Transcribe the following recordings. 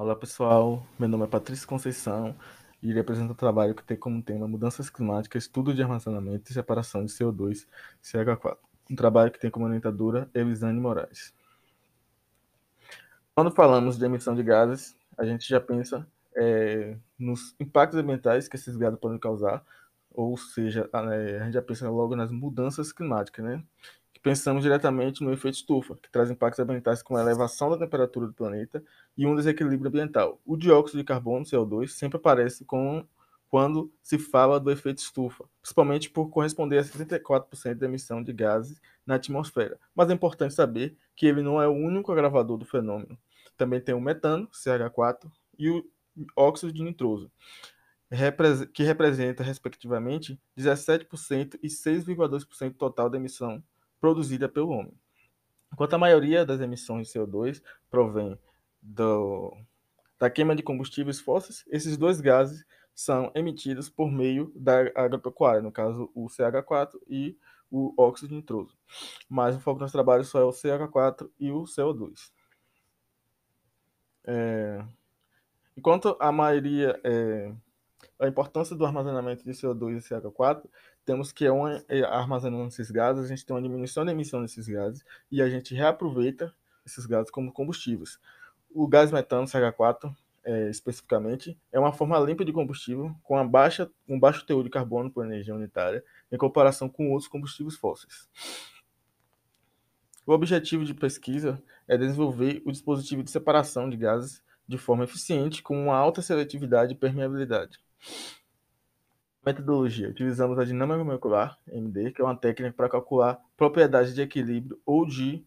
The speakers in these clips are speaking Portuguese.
Olá pessoal, meu nome é Patrícia Conceição e ele apresenta um trabalho que tem como tema Mudanças Climáticas, Estudo de Armazenamento e Separação de CO2 CH4. Um trabalho que tem como orientadora Elisane Moraes. Quando falamos de emissão de gases, a gente já pensa é, nos impactos ambientais que esses gases podem causar, ou seja, a, é, a gente já pensa logo nas mudanças climáticas, né? pensamos diretamente no efeito estufa, que traz impactos ambientais com a elevação da temperatura do planeta e um desequilíbrio ambiental. O dióxido de carbono, CO2, sempre aparece com, quando se fala do efeito estufa, principalmente por corresponder a 64% da emissão de gases na atmosfera. Mas é importante saber que ele não é o único agravador do fenômeno. Também tem o metano, CH4, e o óxido de nitroso, que representa, respectivamente, 17% e 6,2% total da emissão produzida pelo homem. Enquanto a maioria das emissões de CO2 provém do, da queima de combustíveis fósseis, esses dois gases são emitidos por meio da agropecuária, no caso o CH4 e o óxido nitroso. Mas o foco do nosso trabalho só é o CH4 e o CO2. É... Enquanto a maioria é a importância do armazenamento de CO2 e CH4, temos que é é, armazenando esses gases, a gente tem uma diminuição da emissão desses gases e a gente reaproveita esses gases como combustíveis. O gás metano, CH4, é, especificamente, é uma forma limpa de combustível com uma baixa, um baixo teor de carbono por energia unitária em comparação com outros combustíveis fósseis. O objetivo de pesquisa é desenvolver o dispositivo de separação de gases de forma eficiente com uma alta seletividade e permeabilidade. Metodologia. Utilizamos a dinâmica molecular, MD, que é uma técnica para calcular propriedades de equilíbrio ou de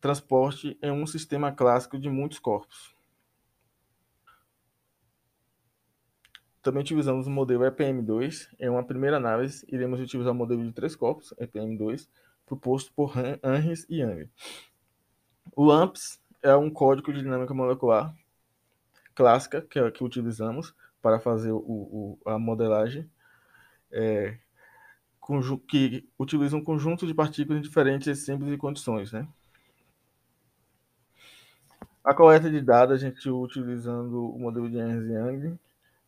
transporte em um sistema clássico de muitos corpos. Também utilizamos o modelo EPM2. Em uma primeira análise, iremos utilizar o modelo de três corpos, EPM2, proposto por Anres e Yang. O AMPS é um código de dinâmica molecular clássica que, que utilizamos para fazer o, o a modelagem, é, que utiliza um conjunto de partículas em diferentes exemplos e condições. Né? A coleta de dados, a gente utilizando o modelo de Ernst-Young,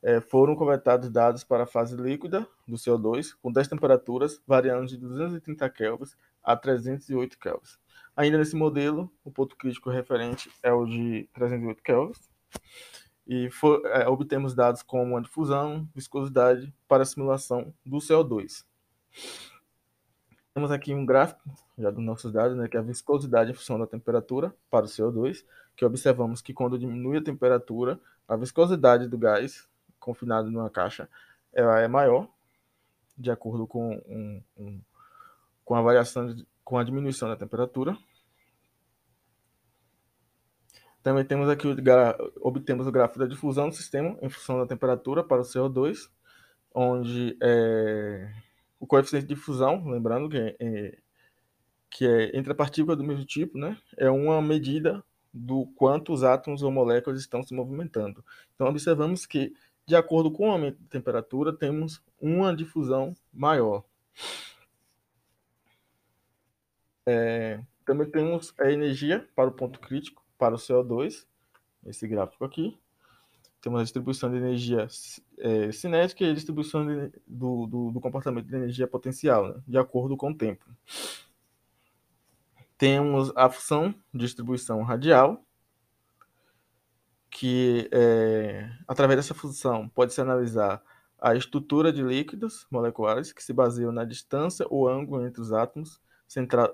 é, foram coletados dados para a fase líquida do CO2, com 10 temperaturas variando de 230 Kelvin a 308 Kelvin. Ainda nesse modelo, o ponto crítico referente é o de 308 Kelvin e for, é, obtemos dados como a difusão, viscosidade para a simulação do CO2. Temos aqui um gráfico já dos nossos dados, né, que é a viscosidade em função da temperatura para o CO2, que observamos que quando diminui a temperatura, a viscosidade do gás confinado numa caixa ela é maior, de acordo com, um, um, com a variação, de, com a diminuição da temperatura, também temos aqui o obtemos o gráfico da difusão do sistema em função da temperatura para o CO2, onde é, o coeficiente de difusão, lembrando que é, que é entre a partícula do mesmo tipo, né, é uma medida do quanto os átomos ou moléculas estão se movimentando. Então observamos que de acordo com o aumento de temperatura temos uma difusão maior. É, também temos a energia para o ponto crítico, para o CO2, esse gráfico aqui. Temos a distribuição de energia é, cinética e a distribuição de, do, do, do, comportamento de energia potencial, né, de acordo com o tempo. Temos a função distribuição radial, que é, através dessa função pode-se analisar a estrutura de líquidos moleculares que se baseiam na distância ou ângulo entre os átomos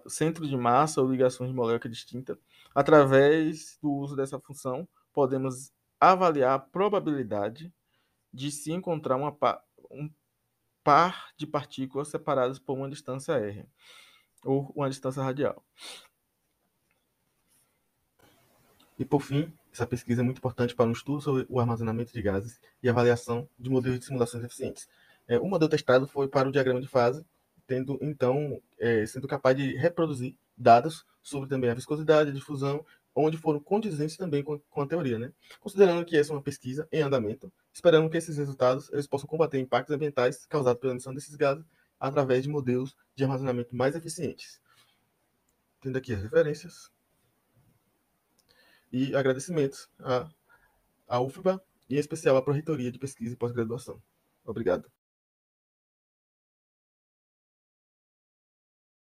centro de massa ou ligações de molécula distinta. Através do uso dessa função, podemos avaliar a probabilidade de se encontrar uma, um par de partículas separadas por uma distância r ou uma distância radial. E por fim, essa pesquisa é muito importante para um estudo sobre o armazenamento de gases e avaliação de modelos de simulações eficientes. É, o modelo testado foi para o diagrama de fase, tendo então é, sendo capaz de reproduzir dados sobre também a viscosidade, a difusão, onde foram condizentes também com, com a teoria, né? Considerando que essa é uma pesquisa em andamento, esperamos que esses resultados eles possam combater impactos ambientais causados pela emissão desses gases através de modelos de armazenamento mais eficientes. Tendo aqui as referências e agradecimentos à, à UFBA e em especial à Proreitoria de Pesquisa e Pós-Graduação. Obrigado.